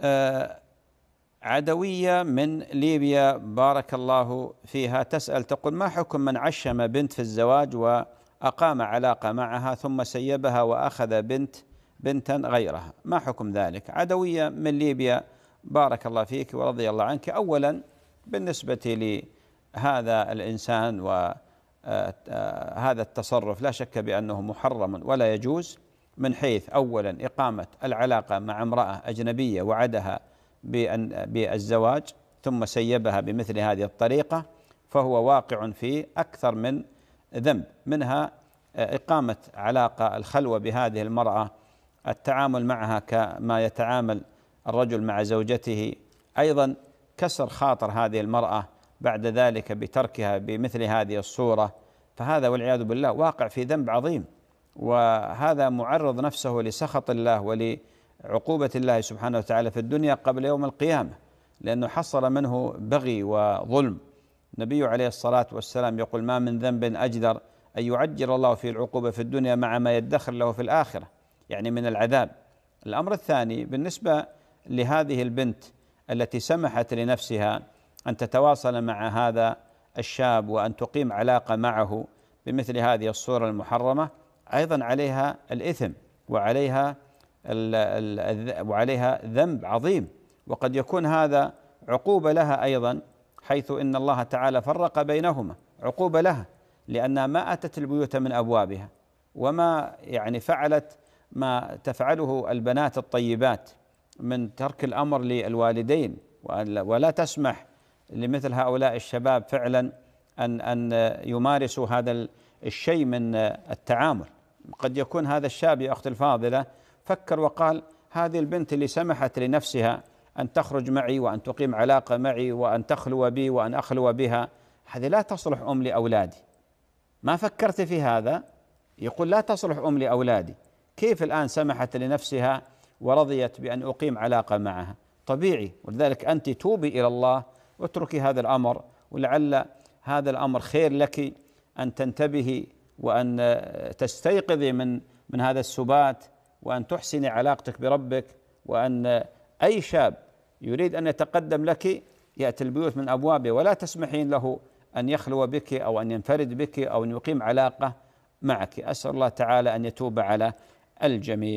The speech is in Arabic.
آه، عدوية من ليبيا بارك الله فيها تسأل تقول ما حكم من عشم بنت في الزواج وأقام علاقة معها ثم سيبها وأخذ بنت بنتا غيرها ما حكم ذلك عدوية من ليبيا بارك الله فيك ورضي الله عنك أولا بالنسبة لهذا الإنسان وهذا آه، آه، التصرف لا شك بأنه محرم ولا يجوز من حيث اولا اقامه العلاقه مع امراه اجنبيه وعدها بأن بالزواج ثم سيبها بمثل هذه الطريقه فهو واقع في اكثر من ذنب منها آه، اقامه علاقه الخلوه بهذه المراه التعامل معها كما يتعامل الرجل مع زوجته ايضا كسر خاطر هذه المراه بعد ذلك بتركها بمثل هذه الصوره فهذا والعياذ بالله واقع في ذنب عظيم وهذا معرض نفسه لسخط الله ولعقوبة الله سبحانه وتعالى في الدنيا قبل يوم القيامة لأنه حصل منه بغي وظلم النبي عليه الصلاة والسلام يقول ما من ذنب أجدر أن يعجل الله فيه العقوبة في الدنيا مع ما يدخر له في الآخرة يعني من العذاب الأمر الثاني بالنسبة لهذه البنت التي سمحت لنفسها أن تتواصل مع هذا الشاب وأن تقيم علاقة معه بمثل هذه الصورة المحرمة ايضا عليها الاثم وعليها وعليها ذنب عظيم وقد يكون هذا عقوبه لها ايضا حيث ان الله تعالى فرق بينهما عقوبه لها لانها ما اتت البيوت من ابوابها وما يعني فعلت ما تفعله البنات الطيبات من ترك الامر للوالدين ولا تسمح لمثل هؤلاء الشباب فعلا ان ان يمارسوا هذا الشيء من التعامل قد يكون هذا الشاب يا أختي الفاضلة فكر وقال هذه البنت اللي سمحت لنفسها أن تخرج معي وأن تقيم علاقة معي وأن تخلو بي وأن أخلو بها هذه لا تصلح أم لأولادي ما فكرت في هذا يقول لا تصلح أم لأولادي كيف الآن سمحت لنفسها ورضيت بأن أقيم علاقة معها طبيعي ولذلك أنت توبي إلى الله واتركي هذا الأمر ولعل هذا الأمر خير لك أن تنتبهي وأن تستيقظي من من هذا السبات وأن تحسني علاقتك بربك وأن أي شاب يريد أن يتقدم لك يأتي البيوت من أبوابه ولا تسمحين له أن يخلو بك أو أن ينفرد بك أو أن يقيم علاقة معك أسأل الله تعالى أن يتوب على الجميع